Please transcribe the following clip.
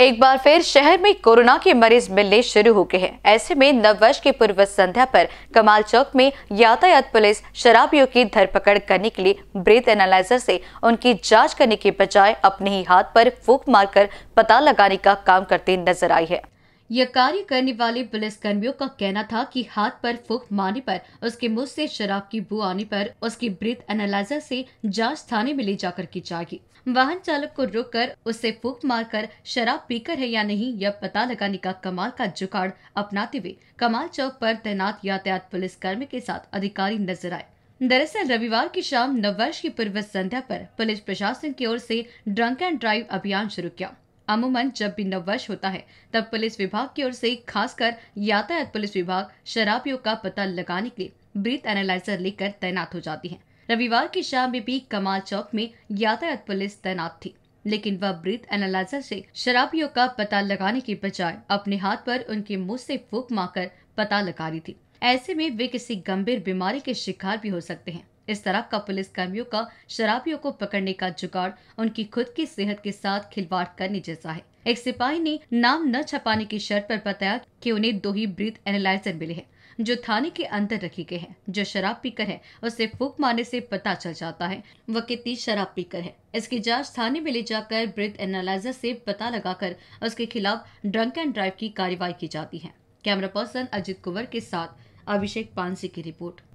एक बार फिर शहर में कोरोना के मरीज मिलने शुरू हो गए हैं ऐसे में नववर्ष की पूर्व संध्या पर कमाल चौक में यातायात पुलिस शराबियों की धरपकड़ करने के लिए ब्रेथ एनालाइजर से उनकी जांच करने के बजाय अपने ही हाथ पर फूक मारकर पता लगाने का काम करते नजर आई है यह कार्य करने वाले पुलिस कर्मियों का कहना था कि हाथ पर फूक मारने पर उसके मुंह से शराब की बू आने पर उसकी ब्रीथ एनालाइजर से जांच थाने में ले जाकर की जाएगी वाहन चालक को रोककर उससे फूक मारकर शराब पीकर है या नहीं यह पता लगाने का कमाल का जुगाड़ अपनाते हुए कमाल चौक पर तैनात यातायात पुलिस कर्मी के साथ अधिकारी नजर आए दरअसल रविवार की शाम नव वर्ष की पूर्व संध्या पर पुलिस प्रशासन की ओर से ड्रंक एंड ड्राइव अभियान शुरू किया अमूमन जब भी नववर्ष होता है तब पुलिस विभाग की ओर से खासकर यातायात पुलिस विभाग शराबियों का पता लगाने के लिए ब्रीथ एनालाइजर लेकर तैनात हो जाती है रविवार की शाम में भी कमाल चौक में यातायात पुलिस तैनात थी लेकिन वह ब्रीथ एनालाइजर से शराबियों का पता लगाने के बजाय अपने हाथ पर उनके मुंह से फूक मारकर पता लगा रही थी ऐसे में वे किसी गंभीर बीमारी के शिकार भी हो सकते हैं इस तरह का पुलिस कर्मियों का शराबियों को पकड़ने का जुगाड़ उनकी खुद की सेहत के साथ खिलवाड़ करने जैसा है एक सिपाही ने नाम न छपाने की शर्त पर बताया कि उन्हें दो ही ब्रीथ एनालाइजर मिले हैं जो थाने के अंदर रखे गए हैं जो शराब पीकर है उसे फूक मारने से पता चल जाता है वह कितनी शराब पीकर है इसकी जांच थाने में ले जाकर ब्रिथ एनालाइजर से पता लगाकर उसके खिलाफ ड्रंक एंड ड्राइव की कार्रवाई की जाती है कैमरा पर्सन अजित कुंवर के साथ अभिषेक पानसी की रिपोर्ट